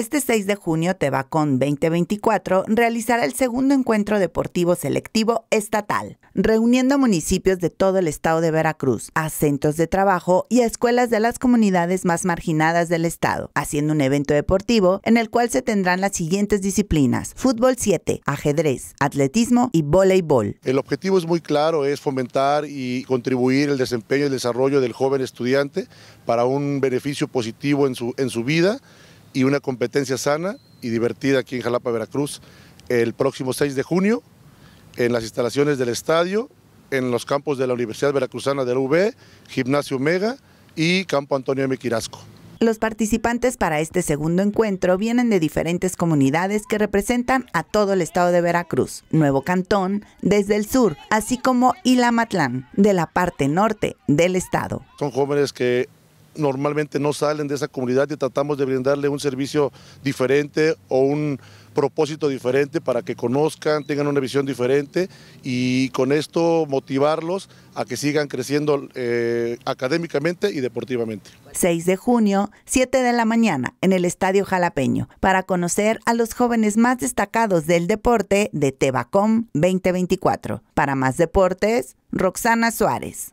Este 6 de junio Tebacón 2024 realizará el segundo encuentro deportivo selectivo estatal, reuniendo a municipios de todo el estado de Veracruz, a centros de trabajo y a escuelas de las comunidades más marginadas del estado, haciendo un evento deportivo en el cual se tendrán las siguientes disciplinas: fútbol 7, ajedrez, atletismo y voleibol. El objetivo es muy claro, es fomentar y contribuir el desempeño y el desarrollo del joven estudiante para un beneficio positivo en su, en su vida y una competencia sana y divertida aquí en Jalapa, Veracruz, el próximo 6 de junio, en las instalaciones del estadio, en los campos de la Universidad Veracruzana del UB, Gimnasio Mega y Campo Antonio M. Los participantes para este segundo encuentro vienen de diferentes comunidades que representan a todo el estado de Veracruz, Nuevo Cantón, desde el sur, así como Ilamatlán, de la parte norte del estado. Son jóvenes que normalmente no salen de esa comunidad y tratamos de brindarle un servicio diferente o un propósito diferente para que conozcan, tengan una visión diferente y con esto motivarlos a que sigan creciendo eh, académicamente y deportivamente. 6 de junio, 7 de la mañana, en el Estadio Jalapeño, para conocer a los jóvenes más destacados del deporte de Tebacom 2024. Para más deportes, Roxana Suárez.